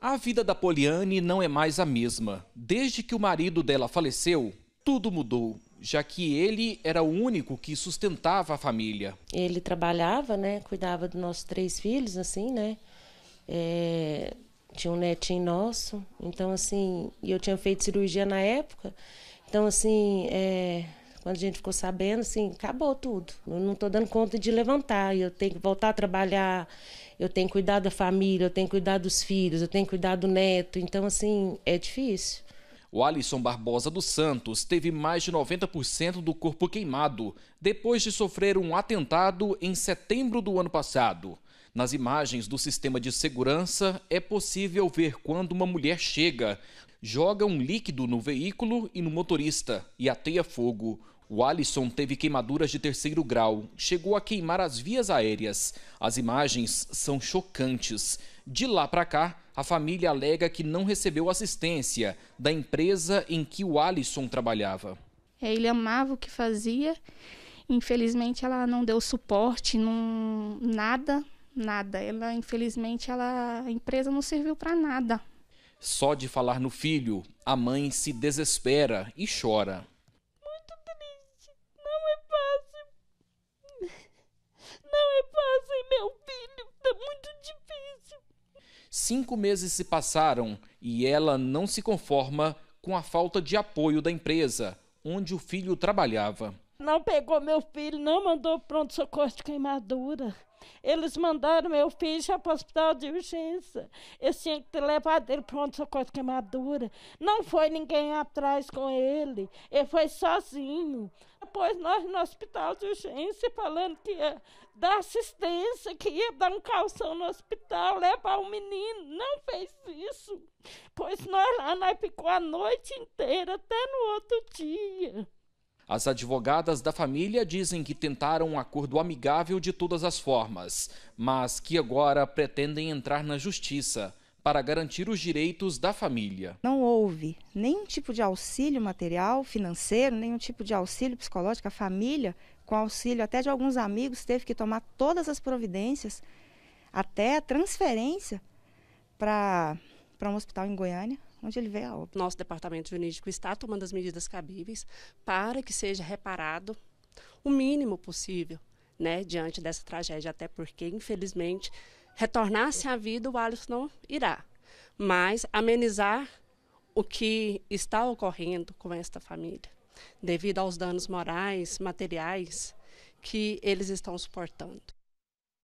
A vida da Poliane não é mais a mesma. Desde que o marido dela faleceu, tudo mudou, já que ele era o único que sustentava a família. Ele trabalhava, né? Cuidava dos nossos três filhos, assim, né? É, tinha um netinho nosso, então assim, e eu tinha feito cirurgia na época, então assim, é, quando a gente ficou sabendo, assim, acabou tudo. Eu não estou dando conta de levantar, eu tenho que voltar a trabalhar, eu tenho que cuidar da família, eu tenho que cuidar dos filhos, eu tenho que cuidar do neto. Então, assim, é difícil. O Alisson Barbosa dos Santos teve mais de 90% do corpo queimado depois de sofrer um atentado em setembro do ano passado. Nas imagens do sistema de segurança, é possível ver quando uma mulher chega, joga um líquido no veículo e no motorista e ateia fogo. O Alisson teve queimaduras de terceiro grau, chegou a queimar as vias aéreas. As imagens são chocantes. De lá para cá, a família alega que não recebeu assistência da empresa em que o Alisson trabalhava. É, ele amava o que fazia. Infelizmente, ela não deu suporte, não, nada, nada. Ela, infelizmente, ela, a empresa não serviu para nada. Só de falar no filho, a mãe se desespera e chora. Cinco meses se passaram e ela não se conforma com a falta de apoio da empresa onde o filho trabalhava não pegou meu filho, não mandou pronto-socorro de queimadura. Eles mandaram meu filho para o hospital de urgência. Eu tinha que ter levado ele pronto-socorro de queimadura. Não foi ninguém atrás com ele. Ele foi sozinho. Depois nós no hospital de urgência falando que ia dar assistência, que ia dar um calção no hospital, levar o menino. Não fez isso. Pois nós lá nós ficou a noite inteira até no outro dia. As advogadas da família dizem que tentaram um acordo amigável de todas as formas, mas que agora pretendem entrar na justiça para garantir os direitos da família. Não houve nenhum tipo de auxílio material, financeiro, nenhum tipo de auxílio psicológico. A família, com auxílio até de alguns amigos, teve que tomar todas as providências, até a transferência para um hospital em Goiânia onde ele vê a obra. Nosso departamento jurídico está tomando as medidas cabíveis para que seja reparado o mínimo possível, né, diante dessa tragédia, até porque, infelizmente, retornar-se à vida o Alisson não irá, mas amenizar o que está ocorrendo com esta família, devido aos danos morais, materiais que eles estão suportando.